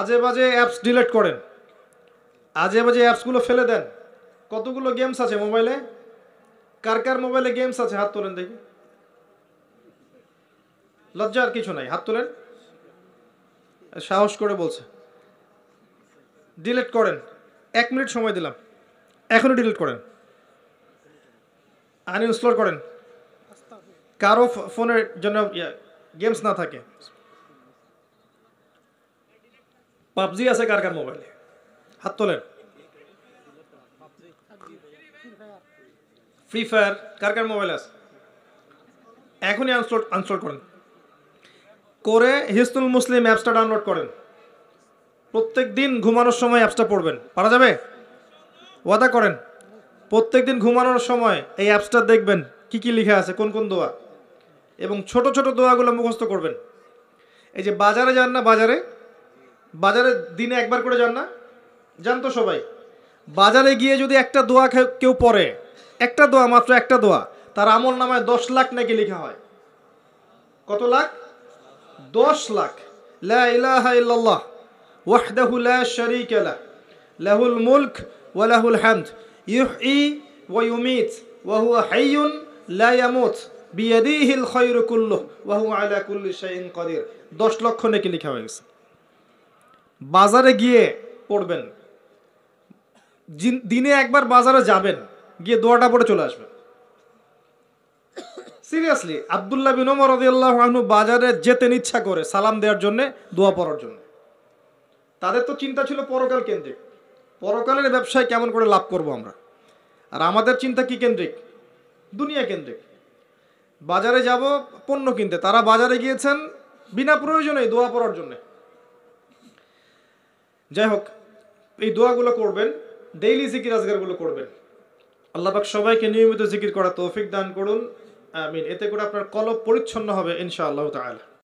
আজে বাজে apps delete করেন আজে বাজে অ্যাপসগুলো ফেলে দেন কতগুলো গেমস আছে মোবাইলে কার কার মোবাইলে গেমস আছে হাত তোলেন দেখি লজ্জার কিছু নাই হাত তোলেন সাহস করে বলছে ডিলেট করেন এক মিনিট সময় দিলাম এখনই ডিলিট করেন আনইনস্টল করেন কারো ফোনের জন্য গেমস না থাকে পাবজি আছে কার কার মোবাইলে হাত তোলেন ফ্রি ফায়ার কার কার মোবাইল আছে এখনই আনস্টল আনস্টল করেন করে হিস্তুল মুসলিম অ্যাপসটা ডাউনলোড করেন প্রত্যেক দিন ঘুমানোর সময় অ্যাপসটা পড়বেন পারা যাবে ওয়াদা করেন প্রত্যেক দিন ঘুমানোর সময় এই অ্যাপসটা দেখবেন কি কি লেখা আছে কোন কোন দোয়া এবং ছোট ছোট দোয়াগুলো মুখস্থ করবেন এই যে বাজারে যান না বাজারে বাজারে দিনে একবার করে যান না যান তো সবাই বাজারে গিয়ে যদি একটা দোয়া কেউ পড়ে একটা দোয়া মাত্র একটা দোয়া তার আমল নামায় দশ লাখ নাকি লেখা হয় কত লাখ দশ লাখ লাহ লা মুলক ওয়া লাহুল কুল্লি লক্ষ নাকি লিখা হয়ে গেছে বাজারে গিয়ে পড়বেন দিনে একবার বাজারে যাবেন গিয়ে দোয়াটা পড়ে চলে আসবেন সিরিয়াসলি আবদুল্লাহ বিন ওমর রদিয়াল্লাহ আহনু বাজারে যেতেন ইচ্ছা করে সালাম দেওয়ার জন্য দোয়া পড়ার জন্য তাদের তো চিন্তা ছিল পরকাল কেন্দ্রিক পরকালের ব্যবসায় কেমন করে লাভ করব আমরা আর আমাদের চিন্তা কি কেন্দ্রিক দুনিয়া কেন্দ্রিক বাজারে যাব পণ্য কিনতে তারা বাজারে গিয়েছেন বিনা প্রয়োজনে দোয়া পড়ার জন্যে যাই হোক এই দোয়াগুলো করবেন ডেইলি জিকির আজগারগুলো করবেন আল্লাহবাক সবাইকে নিয়মিত জিকির করা তৌফিক দান করুন আমিন এতে করে আপনার কলব পরিচ্ছন্ন হবে ইনশাআল্লাহ তালা